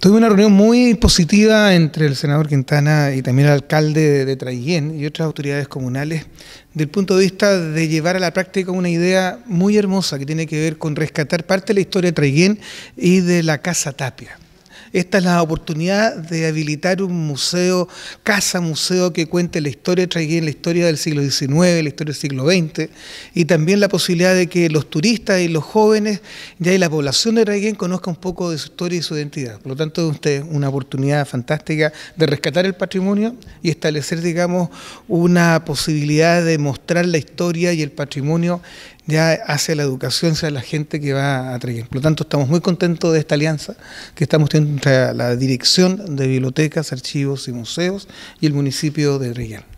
Tuve una reunión muy positiva entre el senador Quintana y también el alcalde de, de y otras autoridades comunales, del punto de vista de llevar a la práctica una idea muy hermosa que tiene que ver con rescatar parte de la historia de Traiguén y de la Casa Tapia. Esta es la oportunidad de habilitar un museo, casa museo que cuente la historia, de Traiguén, la historia del siglo XIX, la historia del siglo XX, y también la posibilidad de que los turistas y los jóvenes, ya y la población de Traiguén conozca un poco de su historia y su identidad. Por lo tanto, usted una oportunidad fantástica de rescatar el patrimonio y establecer, digamos, una posibilidad de mostrar la historia y el patrimonio ya hacia la educación, hacia la gente que va a Traiguén. Por lo tanto, estamos muy contentos de esta alianza que estamos teniendo entre la Dirección de Bibliotecas, Archivos y Museos y el municipio de Breguel.